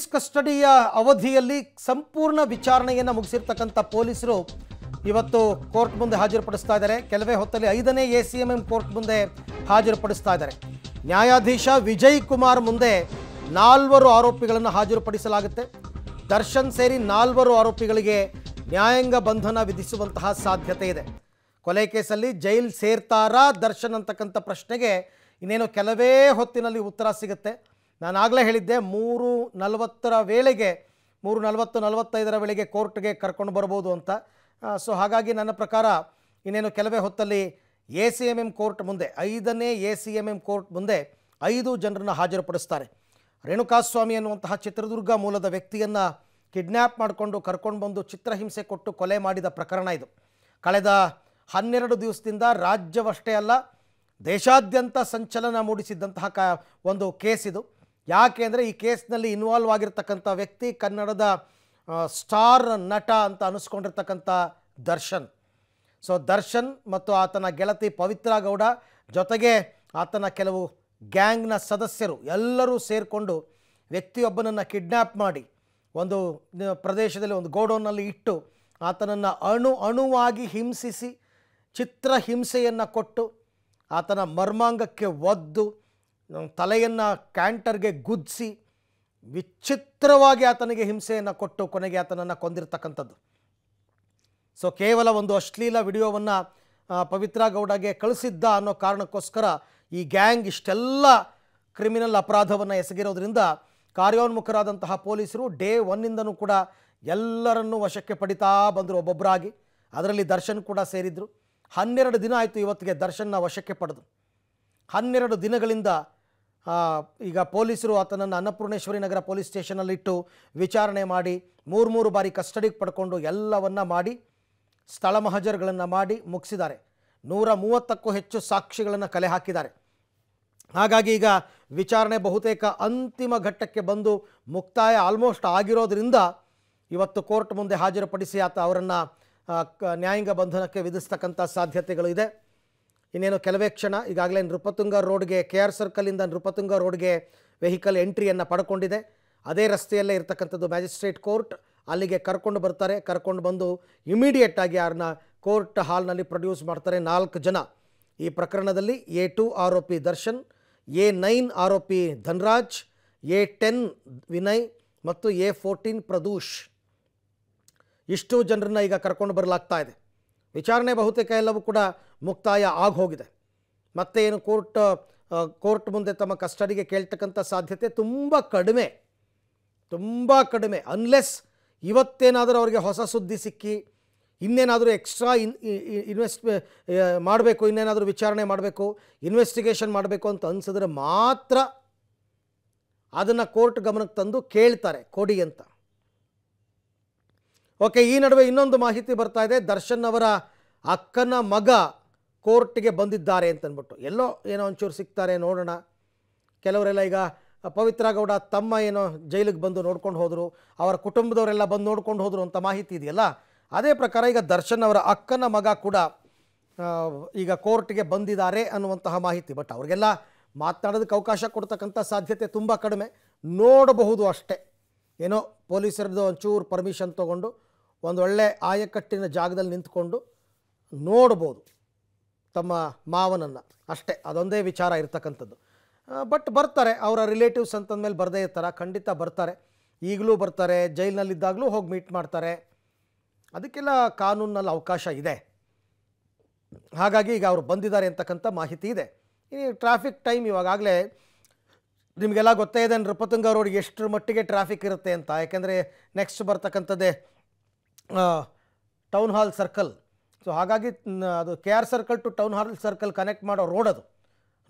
police ಕಸ್ಟಡಿಯ ಅವಧಿಯಲ್ಲಿ ಸಂಪೂರ್ಣ ವಿಚಾರಣೆಯನ್ನು ಮುಗಿಸಿರ್ತಕ್ಕಂಥ ಪೊಲೀಸರು ಇವತ್ತು ಕೋರ್ಟ್ ಮುಂದೆ ಹಾಜರುಪಡಿಸ್ತಾ ಇದ್ದಾರೆ ಕೆಲವೇ ಹೊತ್ತಲ್ಲಿ ಐದನೇ A C M M court ಮುಂದೆ ಹಾಜರುಪಡಿಸ್ತಾ ಇದ್ದಾರೆ ನ್ಯಾಯಾಧೀಶ ವಿಜಯ್ ಕುಮಾರ್ ಮುಂದೆ ನಾಲ್ವರು ಆರೋಪಿಗಳನ್ನು ಹಾಜರುಪಡಿಸಲಾಗುತ್ತೆ ದರ್ಶನ್ ಸೇರಿ ನಾಲ್ವರು ಆರೋಪಿಗಳಿಗೆ ನ್ಯಾಯಾಂಗ ಬಂಧನ ವಿಧಿಸುವಂತಹ ಸಾಧ್ಯತೆ ಇದೆ ಕೊಲೆ ಕೇಸಲ್ಲಿ ಜೈಲ್ ಸೇರ್ತಾರಾ ದರ್ಶನ್ ಅಂತಕ್ಕಂಥ ಪ್ರಶ್ನೆಗೆ ಇನ್ನೇನು ಕೆಲವೇ ಹೊತ್ತಿನಲ್ಲಿ ಉತ್ತರ ಸಿಗುತ್ತೆ ನಾನು ಆಗಲೇ ಹೇಳಿದ್ದೆ ಮೂರು ನಲವತ್ತರ ವೇಳೆಗೆ ಮೂರು ನಲವತ್ತು ನಲವತ್ತೈದರ ವೇಳೆಗೆ ಕೋರ್ಟ್ಗೆ ಕರ್ಕೊಂಡು ಬರ್ಬೋದು ಅಂತ ಸೊ ಹಾಗಾಗಿ ನನ್ನ ಪ್ರಕಾರ ಇನ್ನೇನು ಕೆಲವೇ ಹೊತ್ತಲ್ಲಿ A C M M court ಮುಂದೆ ಐದನೇ A C M M court ಮುಂದೆ ಐದು ಜನರನ್ನು ಹಾಜರುಪಡಿಸ್ತಾರೆ ರೇಣುಕಾಸ್ವಾಮಿ ಅನ್ನುವಂತಹ ಚಿತ್ರದುರ್ಗ ಮೂಲದ ವ್ಯಕ್ತಿಯನ್ನು ಕಿಡ್ನ್ಯಾಪ್ ಮಾಡಿಕೊಂಡು ಕರ್ಕೊಂಡು ಬಂದು ಚಿತ್ರಹಿಂಸೆ ಕೊಟ್ಟು ಕೊಲೆ ಮಾಡಿದ ಪ್ರಕರಣ ಇದು ಕಳೆದ ಹನ್ನೆರಡು ದಿವಸದಿಂದ ರಾಜ್ಯವಷ್ಟೇ ಅಲ್ಲ ದೇಶಾದ್ಯಂತ ಸಂಚಲನ ಮೂಡಿಸಿದ್ದಂತಹ ಕ ಒಂದು ಕೇಸ್ ಇದು ಯಾಕೆ ಅಂದರೆ ಈ ಕೇಸ್ನಲ್ಲಿ ಇನ್ವಾಲ್ವ್ ಆಗಿರ್ತಕ್ಕಂಥ ವ್ಯಕ್ತಿ ಕನ್ನಡದ ಸ್ಟಾರ್ ನಟ ಅಂತ ಅನಿಸ್ಕೊಂಡಿರ್ತಕ್ಕಂಥ ದರ್ಶನ್ ಸೊ ದರ್ಶನ್ ಮತ್ತು ಆತನ ಗೆಳತಿ ಪವಿತ್ರ ಗೌಡ ಜೊತೆಗೆ ಆತನ ಕೆಲವು ಗ್ಯಾಂಗ್ನ ಸದಸ್ಯರು ಎಲ್ಲರೂ ಸೇರಿಕೊಂಡು ವ್ಯಕ್ತಿಯೊಬ್ಬನನ್ನು ಕಿಡ್ನ್ಯಾಪ್ ಮಾಡಿ ಒಂದು ಪ್ರದೇಶದಲ್ಲಿ ಒಂದು ಗೋಡೌನಲ್ಲಿ ಇಟ್ಟು ಆತನನ್ನು ಅಣು ಅಣುವಾಗಿ ಹಿಂಸಿಸಿ ಚಿತ್ರ ಹಿಂಸೆಯನ್ನು ಕೊಟ್ಟು ಆತನ ಮರ್ಮಾಂಗಕ್ಕೆ ಒದ್ದು ತಲೆಯನ್ನು ಕ್ಯಾಂಟರ್ಗೆ ಗುದ್ದಿಸಿ ವಿಚಿತ್ರವಾಗಿ ಆತನಿಗೆ ಹಿಂಸೆಯನ್ನು ಕೊಟ್ಟು ಕೊನೆಗೆ ಆತನನ್ನು ಕೊಂದಿರ್ತಕ್ಕಂಥದ್ದು ಸೊ ಕೇವಲ ಒಂದು ಅಶ್ಲೀಲ ವಿಡಿಯೋವನ್ನು ಪವಿತ್ರ ಗೌಡಗೆ ಕಳಿಸಿದ್ದ ಅನ್ನೋ ಕಾರಣಕ್ಕೋಸ್ಕರ ಈ ಗ್ಯಾಂಗ್ ಇಷ್ಟೆಲ್ಲ ಕ್ರಿಮಿನಲ್ ಅಪರಾಧವನ್ನು ಎಸಗಿರೋದ್ರಿಂದ ಕಾರ್ಯೋನ್ಮುಖರಾದಂತಹ ಪೊಲೀಸರು ಡೇ ಒನ್ನಿಂದನೂ ಕೂಡ ಎಲ್ಲರನ್ನೂ ವಶಕ್ಕೆ ಪಡಿತಾ ಬಂದರು ಒಬ್ಬೊಬ್ಬರಾಗಿ ಅದರಲ್ಲಿ ದರ್ಶನ್ ಕೂಡ ಸೇರಿದ್ರು ಹನ್ನೆರಡು ದಿನ ಆಯಿತು ಇವತ್ತಿಗೆ ದರ್ಶನ್ನ ವಶಕ್ಕೆ ಪಡೆದು ಹನ್ನೆರಡು ದಿನಗಳಿಂದ ಈಗ ಪೊಲೀಸರು ಆತನನ್ನು ಅನ್ನಪೂರ್ಣೇಶ್ವರಿ ನಗರ ಪೊಲೀಸ್ ಸ್ಟೇಷನಲ್ಲಿಟ್ಟು ವಿಚಾರಣೆ ಮಾಡಿ ಮೂರು ಮೂರು ಬಾರಿ ಕಸ್ಟಡಿಗೆ ಪಡ್ಕೊಂಡು ಎಲ್ಲವನ್ನು ಮಾಡಿ ಸ್ಥಳ ಮಹಜರ್ಗಳನ್ನು ಮಾಡಿ ಮುಗಿಸಿದ್ದಾರೆ ನೂರ ಮೂವತ್ತಕ್ಕೂ ಹೆಚ್ಚು ಸಾಕ್ಷಿಗಳನ್ನು ಕಲೆ ಹಾಕಿದ್ದಾರೆ ಹಾಗಾಗಿ ಈಗ ವಿಚಾರಣೆ ಬಹುತೇಕ ಅಂತಿಮ ಘಟ್ಟಕ್ಕೆ ಬಂದು ಮುಕ್ತಾಯ ಆಲ್ಮೋಸ್ಟ್ ಆಗಿರೋದ್ರಿಂದ ಇವತ್ತು ಕೋರ್ಟ್ ಮುಂದೆ ಹಾಜರುಪಡಿಸಿ ಆತ ಅವರನ್ನು ನ್ಯಾಯಾಂಗ ಬಂಧನಕ್ಕೆ ವಿಧಿಸ್ತಕ್ಕಂಥ ಸಾಧ್ಯತೆಗಳು ಇದೆ ಇನ್ನೇನು ಕೆಲವೇ ಕ್ಷಣ ಈಗಾಗಲೇ ನೃಪತುಂಗ ರೋಡ್ಗೆ ಕೆ ಆರ್ ಸರ್ಕಲಿಂದ ನೃಪತುಂಗ ರೋಡ್ಗೆ ವೆಹಿಕಲ್ ಎಂಟ್ರಿಯನ್ನು ಪಡ್ಕೊಂಡಿದೆ ಅದೇ ರಸ್ತೆಯಲ್ಲೇ ಇರತಕ್ಕಂಥದ್ದು ಮ್ಯಾಜಿಸ್ಟ್ರೇಟ್ ಕೋರ್ಟ್ ಅಲ್ಲಿಗೆ ಕರ್ಕೊಂಡು ಬರ್ತಾರೆ ಕರ್ಕೊಂಡು ಬಂದು ಇಮಿಡಿಯೇಟಾಗಿ ಅವ್ರನ್ನ ಕೋರ್ಟ್ ಹಾಲ್ನಲ್ಲಿ ಪ್ರೊಡ್ಯೂಸ್ ಮಾಡ್ತಾರೆ ನಾಲ್ಕು ಜನ ಈ ಪ್ರಕರಣದಲ್ಲಿ ಎ ಟು ಆರೋಪಿ ದರ್ಶನ್ ಎ ನೈನ್ ಆರೋಪಿ ಧನ್ರಾಜ್ ಎ ಟೆನ್ ವಿನಯ್ ಮತ್ತು ಎ ಫೋರ್ಟೀನ್ ಪ್ರದೂಷ್ ಇಷ್ಟು ಜನರನ್ನ ಈಗ ಕರ್ಕೊಂಡು ಬರಲಾಗ್ತಾ ಇದೆ ವಿಚಾರಣೆ ಬಹುತೇಕ ಎಲ್ಲವೂ ಕೂಡ ಮುಕ್ತಾಯ ಆಗೋಗಿದೆ ಏನು ಕೋರ್ಟ್ ಕೋರ್ಟ್ ಮುಂದೆ ತಮ್ಮ ಕಸ್ಟಡಿಗೆ ಕೇಳ್ತಕ್ಕಂಥ ಸಾಧ್ಯತೆ ತುಂಬ ಕಡಿಮೆ ತುಂಬ ಕಡಿಮೆ ಅನ್ಲೆಸ್ ಇವತ್ತೇನಾದರೂ ಅವರಿಗೆ ಹೊಸ ಸುದ್ದಿ ಸಿಕ್ಕಿ ಇನ್ನೇನಾದರೂ ಎಕ್ಸ್ಟ್ರಾ ಇನ್ ಇನ್ವೆಸ್ಟ್ ಮಾಡಬೇಕು ಇನ್ನೇನಾದರೂ ವಿಚಾರಣೆ ಮಾಡಬೇಕು ಇನ್ವೆಸ್ಟಿಗೇಷನ್ ಮಾಡಬೇಕು ಅಂತ ಅನಿಸಿದ್ರೆ ಮಾತ್ರ ಅದನ್ನು ಕೋರ್ಟ್ ಗಮನಕ್ಕೆ ತಂದು ಕೇಳ್ತಾರೆ ಕೊಡಿ ಅಂತ ಓಕೆ ಈ ನಡುವೆ ಇನ್ನೊಂದು ಮಾಹಿತಿ ಬರ್ತಾ ಇದೆ ದರ್ಶನ್ ಅವರ ಅಕ್ಕನ ಮಗ ಕೋರ್ಟ್ಗೆ ಬಂದಿದ್ದಾರೆ ಅಂತಂದ್ಬಿಟ್ಟು ಎಲ್ಲೋ ಏನೋ ಒಂಚೂರು ಸಿಗ್ತಾರೆ ನೋಡೋಣ ಕೆಲವರೆಲ್ಲ ಈಗ ಪವಿತ್ರ ಗೌಡ ತಮ್ಮ ಏನೋ ಜೈಲಿಗೆ ಬಂದು ನೋಡ್ಕೊಂಡು ಹೋದರು ಅವರ ಕುಟುಂಬದವರೆಲ್ಲ ಬಂದು ನೋಡ್ಕೊಂಡು ಹೋದರು ಅಂತ ಮಾಹಿತಿ ಇದೆಯಲ್ಲ ಅದೇ ಪ್ರಕಾರ ಈಗ ದರ್ಶನ್ ಅವರ ಅಕ್ಕನ ಮಗ ಕೂಡ ಈಗ ಕೋರ್ಟ್ಗೆ ಬಂದಿದ್ದಾರೆ ಅನ್ನುವಂತಹ ಮಾಹಿತಿ ಬಟ್ ಅವ್ರಿಗೆಲ್ಲ ಮಾತನಾಡೋದಕ್ಕೆ ಅವಕಾಶ ಕೊಡ್ತಕ್ಕಂಥ ಸಾಧ್ಯತೆ ತುಂಬ ಕಡಿಮೆ ನೋಡಬಹುದು ಅಷ್ಟೇ ಏನೋ ಪೊಲೀಸರದ್ದು ಒಂಚೂರು ಪರ್ಮಿಷನ್ ತೊಗೊಂಡು ಒಂದೊಳ್ಳೆ ಆಯಕಟ್ಟಿನ ಜಾಗದಲ್ಲಿ ನಿಂತ್ಕೊಂಡು ನೋಡ್ಬೋದು ತಮ್ಮ ಮಾವನನ್ನು ಅಷ್ಟೇ ಅದೊಂದೇ ವಿಚಾರ ಇರ್ತಕ್ಕಂಥದ್ದು ಬಟ್ ಬರ್ತಾರೆ ಅವರ ರಿಲೇಟಿವ್ಸ್ ಅಂತಂದಮೇಲೆ ಬರದೇ ಇರ್ತಾರೆ ಖಂಡಿತ ಬರ್ತಾರೆ ಈಗಲೂ ಬರ್ತಾರೆ ಜೈಲಿನಲ್ಲಿದ್ದಾಗಲೂ ಹೋಗಿ ಮೀಟ್ ಮಾಡ್ತಾರೆ ಅದಕ್ಕೆಲ್ಲ ಕಾನೂನಲ್ಲಿ ಅವಕಾಶ ಇದೆ ಹಾಗಾಗಿ ಈಗ ಅವರು ಬಂದಿದ್ದಾರೆ ಅಂತಕ್ಕಂಥ ಮಾಹಿತಿ ಇದೆ ಈ ಟ್ರಾಫಿಕ್ ಟೈಮ್ ಇವಾಗಲೇ ನಿಮಗೆಲ್ಲ ಗೊತ್ತೇ ಇದೆ ನೃಪತುಂಗ ರೋಡ್ಗೆ ಎಷ್ಟರ ಮಟ್ಟಿಗೆ ಟ್ರಾಫಿಕ್ ಇರುತ್ತೆ ಅಂತ ಯಾಕೆಂದರೆ ನೆಕ್ಸ್ಟ್ ಬರ್ತಕ್ಕಂಥದ್ದೇ ಟೌನ್ ಹಾಲ್ ಸರ್ಕಲ್ ಸೊ ಹಾಗಾಗಿ ಅದು K R circle to town hall circle connect ಮಾಡೋ ರೋಡ್ ಅದು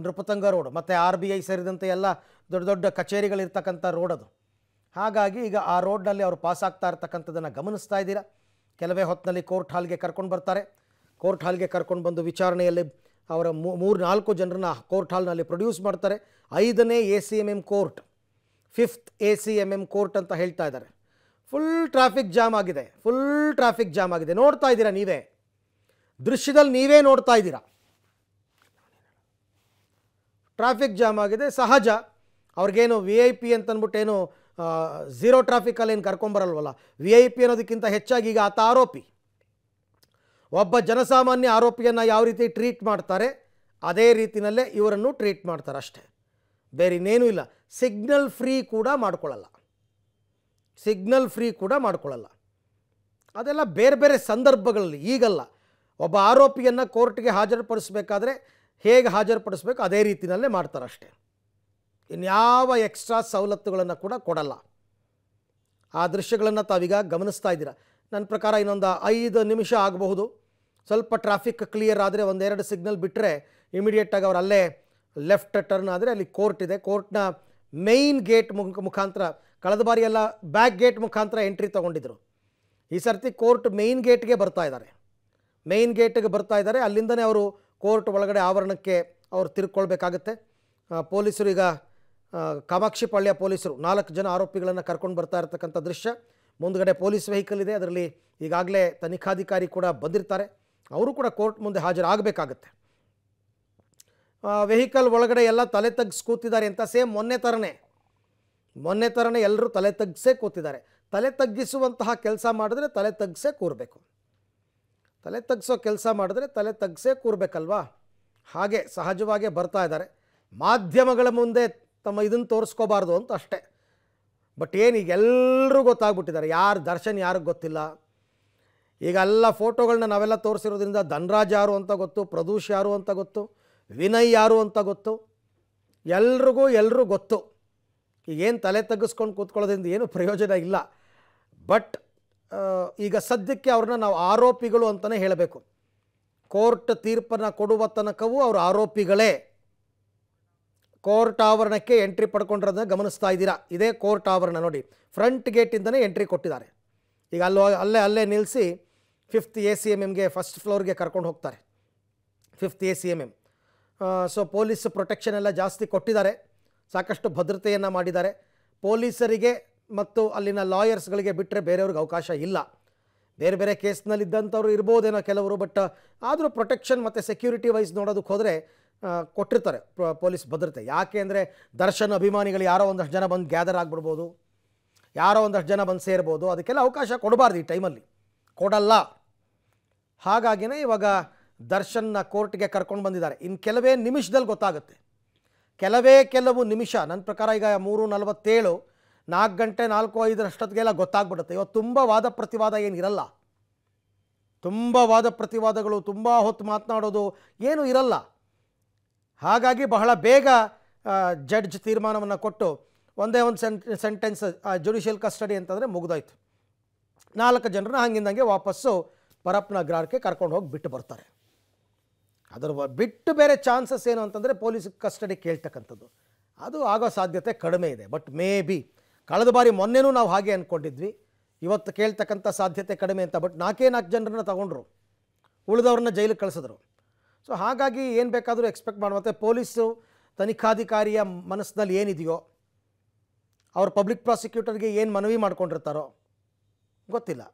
ನೃಪತಂಗ ರೋಡ್ ಮತ್ತು ಆರ್ ಬಿ ಐ ಸೇರಿದಂತೆ ಎಲ್ಲ ದೊಡ್ಡ ದೊಡ್ಡ ಕಚೇರಿಗಳಿರ್ತಕ್ಕಂಥ ರೋಡ್ ಅದು ಹಾಗಾಗಿ ಈಗ ಆ ರೋಡ್ನಲ್ಲಿ ಅವರು ಪಾಸ್ ಆಗ್ತಾ ಇರ್ತಕ್ಕಂಥದ್ದನ್ನು ಗಮನಿಸ್ತಾ ಇದ್ದೀರಾ ಕೆಲವೇ ಹೊತ್ತಿನಲ್ಲಿ ಕೋರ್ಟ್ ಹಾಲ್ಗೆ ಕರ್ಕೊಂಡು ಬರ್ತಾರೆ ಕೋರ್ಟ್ ಹಾಲ್ಗೆ ಕರ್ಕೊಂಡು ಬಂದು ವಿಚಾರಣೆಯಲ್ಲಿ ಅವರ ಮೂರು ನಾಲ್ಕು ಜನರನ್ನ ಕೋರ್ಟ್ ಹಾಲ್ನಲ್ಲಿ ಪ್ರೊಡ್ಯೂಸ್ ಮಾಡ್ತಾರೆ ಐದನೇ A C M M court fifth A C M M court ಅಂತ ಹೇಳ್ತಾ ಇದ್ದಾರೆ ಫುಲ್ ಟ್ರಾಫಿಕ್ ಜಾಮ್ ಆಗಿದೆ ಫುಲ್ ಟ್ರಾಫಿಕ್ ಜಾಮ್ ಆಗಿದೆ ನೋಡ್ತಾ ಇದ್ದೀರಾ ನೀವೇ ದೃಶ್ಯದಲ್ಲಿ ನೀವೇ ನೋಡ್ತಾ ಇದ್ದೀರಾ ಟ್ರಾಫಿಕ್ ಜಾಮ್ ಆಗಿದೆ ಸಹಜ ಅವ್ರಿಗೇನು ವಿ ಐ ಪಿ ಏನು ಝೀರೋ ಟ್ರಾಫಿಕಲ್ಲಿ ಏನು ಕರ್ಕೊಂಬರಲ್ವಲ್ಲ ವಿ ಐ ಪಿ ಅನ್ನೋದಕ್ಕಿಂತ ಹೆಚ್ಚಾಗಿ ಈಗ ಆತ ಆರೋಪಿ ಒಬ್ಬ ಜನಸಾಮಾನ್ಯ ಆರೋಪಿಯನ್ನು ಯಾವ ರೀತಿ ಟ್ರೀಟ್ ಮಾಡ್ತಾರೆ ಅದೇ ರೀತಿಯಲ್ಲೇ ಇವರನ್ನು ಟ್ರೀಟ್ ಮಾಡ್ತಾರೆ ಅಷ್ಟೇ ಬೇರೆ ಇನ್ನೇನೂ ಇಲ್ಲ ಸಿಗ್ನಲ್ ಫ್ರೀ ಕೂಡ ಮಾಡ್ಕೊಳ್ಳಲ್ಲ ಸಿಗ್ನಲ್ ಫ್ರೀ ಕೂಡ ಮಾಡ್ಕೊಳ್ಳಲ್ಲ ಅದೆಲ್ಲ ಬೇರೆ ಬೇರೆ ಸಂದರ್ಭಗಳಲ್ಲಿ ಈಗಲ್ಲ ಒಬ್ಬ ಆರೋಪಿಯನ್ನು ಕೋರ್ಟ್ಗೆ ಹಾಜರುಪಡಿಸ್ಬೇಕಾದ್ರೆ ಹೇಗೆ ಹಾಜರುಪಡಿಸ್ಬೇಕು ಅದೇ ರೀತಿಯಲ್ಲೇ ಮಾಡ್ತಾರಷ್ಟೇ ಇನ್ಯಾವ ಎಕ್ಸ್ಟ್ರಾ ಸವಲತ್ತುಗಳನ್ನು ಕೂಡ ಕೊಡಲ್ಲ ಆ ದೃಶ್ಯಗಳನ್ನು ತಾವೀಗ ಗಮನಿಸ್ತಾ ಇದ್ದೀರಾ ನನ್ನ ಪ್ರಕಾರ ಇನ್ನೊಂದು ಐದು ನಿಮಿಷ ಆಗಬಹುದು ಸ್ವಲ್ಪ ಟ್ರಾಫಿಕ್ ಕ್ಲಿಯರ್ ಆದರೆ ಒಂದೆರಡು ಸಿಗ್ನಲ್ ಬಿಟ್ಟರೆ ಇಮಿಡಿಯೇಟಾಗಿ ಅವರು ಅಲ್ಲೇ ಲೆಫ್ಟ್ ಟರ್ನ್ ಆದರೆ ಅಲ್ಲಿ ಕೋರ್ಟ್ ಇದೆ ಕೋರ್ಟ್ನ ಮೇಯ್ನ್ ಗೇಟ್ ಮುಖಾಂತರ ಕಳೆದ ಬಾರಿ ಎಲ್ಲ ಬ್ಯಾಕ್ ಗೇಟ್ ಮುಖಾಂತರ ಎಂಟ್ರಿ ತೊಗೊಂಡಿದ್ರು ಈ ಸರ್ತಿ ಕೋರ್ಟ್ ಮೇಯ್ನ್ ಗೇಟ್ಗೆ ಬರ್ತಾ ಇದ್ದಾರೆ ಮೇಯ್ನ್ ಗೇಟಿಗೆ ಬರ್ತಾ ಇದ್ದಾರೆ ಅಲ್ಲಿಂದನೇ ಅವರು ಕೋರ್ಟ್ ಒಳಗಡೆ ಆವರಣಕ್ಕೆ ಅವರು ತಿರ್ಕೊಳ್ಬೇಕಾಗತ್ತೆ ಪೊಲೀಸರು ಈಗ ಕಾಮಾಕ್ಷಿಪಾಳ್ಯ ಪೊಲೀಸರು ನಾಲ್ಕು ಜನ ಆರೋಪಿಗಳನ್ನು ಕರ್ಕೊಂಡು ಬರ್ತಾ ಇರತಕ್ಕಂಥ ದೃಶ್ಯ ಮುಂದಗಡೆ ಪೊಲೀಸ್ ವೆಹಿಕಲ್ ಇದೆ ಅದರಲ್ಲಿ ಈಗಾಗಲೇ ತನಿಖಾಧಿಕಾರಿ ಕೂಡ ಬಂದಿರ್ತಾರೆ ಅವರು ಕೂಡ ಕೋರ್ಟ್ ಮುಂದೆ ಹಾಜರಾಗಬೇಕಾಗತ್ತೆ ವೆಹಿಕಲ್ ಒಳಗಡೆ ಎಲ್ಲ ತಲೆ ತಗ್ಸಿ ಕೂತಿದ್ದಾರೆ ಅಂತ ಸೇಮ್ ಮೊನ್ನೆ ಥರನೇ ಮೊನ್ನೆ ಥರನೇ ಎಲ್ಲರೂ ತಲೆ ತಗ್ಸೇ ಕೂತಿದ್ದಾರೆ ತಲೆ ತಗ್ಗಿಸುವಂತಹ ಕೆಲಸ ಮಾಡಿದ್ರೆ ತಲೆ ತಗ್ಸೇ ಕೂರಬೇಕು ತಲೆ ತಗ್ಸೋ ಕೆಲಸ ಮಾಡಿದ್ರೆ ತಲೆ ತಗ್ಸೇ ಕೂರಬೇಕಲ್ವಾ ಹಾಗೆ ಸಹಜವಾಗಿ ಬರ್ತಾ ಇದ್ದಾರೆ ಮಾಧ್ಯಮಗಳ ಮುಂದೆ ತಮ್ಮ ಇದನ್ನು ತೋರಿಸ್ಕೋಬಾರ್ದು ಅಂತ ಅಷ್ಟೇ ಬಟ್ ಏನು ಈಗ ಎಲ್ಲರೂ ಗೊತ್ತಾಗ್ಬಿಟ್ಟಿದ್ದಾರೆ ಯಾರು ದರ್ಶನ್ ಯಾರಿಗೂ ಗೊತ್ತಿಲ್ಲ ಈಗ ಎಲ್ಲ ಫೋಟೋಗಳನ್ನ ನಾವೆಲ್ಲ ತೋರಿಸಿರೋದ್ರಿಂದ ಧನ್ರಾಜ್ ಯಾರು ಅಂತ ಗೊತ್ತು ಪ್ರದೂಷ್ ಯಾರು ಅಂತ ಗೊತ್ತು ವಿನಯ್ ಯಾರು ಅಂತ ಗೊತ್ತು ಎಲ್ರಿಗೂ ಎಲ್ಲರೂ ಗೊತ್ತು ಏನು ತಲೆ ತಗ್ಗಿಸ್ಕೊಂಡು ಕೂತ್ಕೊಳ್ಳೋದ್ರಿಂದ ಏನು ಪ್ರಯೋಜನ ಇಲ್ಲ ಬಟ್ ಈಗ ಸದ್ಯಕ್ಕೆ ಅವ್ರನ್ನ ನಾವು ಆರೋಪಿಗಳು ಅಂತಲೇ ಹೇಳಬೇಕು ಕೋರ್ಟ್ ತೀರ್ಪನ್ನು ಕೊಡುವ ತನಕವೂ ಅವರು ಆರೋಪಿಗಳೇ ಕೋರ್ಟ್ ಆವರಣಕ್ಕೆ ಎಂಟ್ರಿ ಪಡ್ಕೊಂಡಿರೋದನ್ನ ಗಮನಿಸ್ತಾ ಇದ್ದೀರಾ ಇದೇ ಕೋರ್ಟ್ ಆವರಣ ನೋಡಿ ಫ್ರಂಟ್ ಗೇಟಿಂದನೇ ಎಂಟ್ರಿ ಕೊಟ್ಟಿದ್ದಾರೆ ಈಗ ಅಲ್ಲೋ ಅಲ್ಲೇ ಅಲ್ಲೇ ನಿಲ್ಲಿಸಿ ಫಿಫ್ತ್ ಎ ಸಿ ಎಮ್ ಎಮ್ಗೆ ಫಸ್ಟ್ ಫ್ಲೋರ್ಗೆ ಕರ್ಕೊಂಡು ಹೋಗ್ತಾರೆ fifth A C M M so police protection ಎಲ್ಲ ಜಾಸ್ತಿ ಕೊಟ್ಟಿದ್ದಾರೆ ಸಾಕಷ್ಟು ಭದ್ರತೆಯನ್ನು ಮಾಡಿದ್ದಾರೆ ಪೊಲೀಸರಿಗೆ ಮತ್ತು ಅಲ್ಲಿನ ಲಾಯರ್ಸ್ಗಳಿಗೆ ಬಿಟ್ಟರೆ ಬೇರೆಯವ್ರಿಗೆ ಅವಕಾಶ ಇಲ್ಲ ಬೇರೆ ಬೇರೆ ಕೇಸ್ನಲ್ಲಿದ್ದಂಥವ್ರು ಇರ್ಬೋದೇನೋ ಕೆಲವರು ಬಟ್ ಆದರೂ ಪ್ರೊಟೆಕ್ಷನ್ ಮತ್ತು ಸೆಕ್ಯೂರಿಟಿ ವೈಸ್ ನೋಡೋದಕ್ಕೆ ಹೋದರೆ ಕೊಟ್ಟಿರ್ತಾರೆ ಪೊಲೀಸ್ ಭದ್ರತೆ ಯಾಕೆ ಅಂದರೆ ದರ್ಶನ್ ಅಭಿಮಾನಿಗಳು ಯಾರೋ ಒಂದಷ್ಟು ಜನ ಬಂದು ಗ್ಯಾದರ್ ಆಗಿಬಿಡ್ಬೋದು ಯಾರೋ ಒಂದಷ್ಟು ಜನ ಬಂದು ಸೇರ್ಬೋದು ಅದಕ್ಕೆಲ್ಲ ಅವಕಾಶ ಕೊಡಬಾರ್ದು ಈ ಟೈಮಲ್ಲಿ ಕೊಡಲ್ಲ ಹಾಗಾಗಿನೇ ಇವಾಗ ದರ್ಶನ್ನ ಕೋರ್ಟ್ಗೆ ಕರ್ಕೊಂಡು ಬಂದಿದ್ದಾರೆ ಇನ್ನು ಕೆಲವೇ ನಿಮಿಷದಲ್ಲಿ ಗೊತ್ತಾಗುತ್ತೆ ಕೆಲವೇ ಕೆಲವು ನಿಮಿಷ ನನ್ನ ಪ್ರಕಾರ ಈಗ ಮೂರು ನಲವತ್ತೇಳು ನಾಲ್ಕು ಗಂಟೆ ನಾಲ್ಕು ಐದರಷ್ಟೊತ್ತಿಗೆಲ್ಲ ಗೊತ್ತಾಗ್ಬಿಡುತ್ತೆ ಇವತ್ತು ತುಂಬ ವಾದ ಪ್ರತಿವಾದ ಇರಲ್ಲ ತುಂಬ ವಾದ ಪ್ರತಿವಾದಗಳು ತುಂಬ ಹೊತ್ತು ಮಾತನಾಡೋದು ಏನೂ ಇರಲ್ಲ ಹಾಗಾಗಿ ಬಹಳ ಬೇಗ ಜಡ್ಜ್ ತೀರ್ಮಾನವನ್ನು ಕೊಟ್ಟು ಒಂದೇ ಒಂದು ಸೆಂಟ್ ಸೆಂಟೆನ್ಸ್ ಜುಡಿಷಿಯಲ್ ಕಸ್ಟಡಿ ಅಂತಂದರೆ ಮುಗಿದೋಯ್ತು ನಾಲ್ಕು ಜನರನ್ನ ಹಂಗಿಂದಂಗೆ ವಾಪಸ್ಸು ಪರಪ್ನ ಗ್ರಹಕ್ಕೆ ಕರ್ಕೊಂಡು ಹೋಗಿ ಬಿಟ್ಟು ಬರ್ತಾರೆ ಅದರ ಬಿಟ್ಟು ಬೇರೆ ಚಾನ್ಸಸ್ ಏನು ಅಂತಂದರೆ ಪೊಲೀಸ್ ಕಸ್ಟಡಿ ಕೇಳ್ತಕ್ಕಂಥದ್ದು ಅದು ಆಗೋ ಸಾಧ್ಯತೆ ಕಡಿಮೆ ಇದೆ ಬಟ್ ಮೇ ಬಿ ಕಳೆದ ಬಾರಿ ಮೊನ್ನೆನೂ ನಾವು ಹಾಗೆ ಅಂದ್ಕೊಂಡಿದ್ವಿ ಇವತ್ತು ಕೇಳ್ತಕ್ಕಂಥ ಸಾಧ್ಯತೆ ಕಡಿಮೆ ಅಂತ ಬಟ್ ನಾಲ್ಕೇ ನಾಲ್ಕು ಜನರನ್ನ ತಗೊಂಡ್ರು ಉಳಿದವ್ರನ್ನ ಜೈಲಿಗೆ ಕಳಿಸಿದ್ರು ಸೊ ಹಾಗಾಗಿ ಏನು ಬೇಕಾದರೂ ಎಕ್ಸ್ಪೆಕ್ಟ್ ಮಾಡುವ ಮತ್ತು ಪೊಲೀಸು ತನಿಖಾಧಿಕಾರಿಯ ಮನಸ್ಸಿನಲ್ಲಿ ಏನಿದೆಯೋ ಅವ್ರ ಪಬ್ಲಿಕ್ ಪ್ರಾಸಿಕ್ಯೂಟರ್ಗೆ ಏನು ಮನವಿ ಮಾಡ್ಕೊಂಡಿರ್ತಾರೋ ಗೊತ್ತಿಲ್ಲ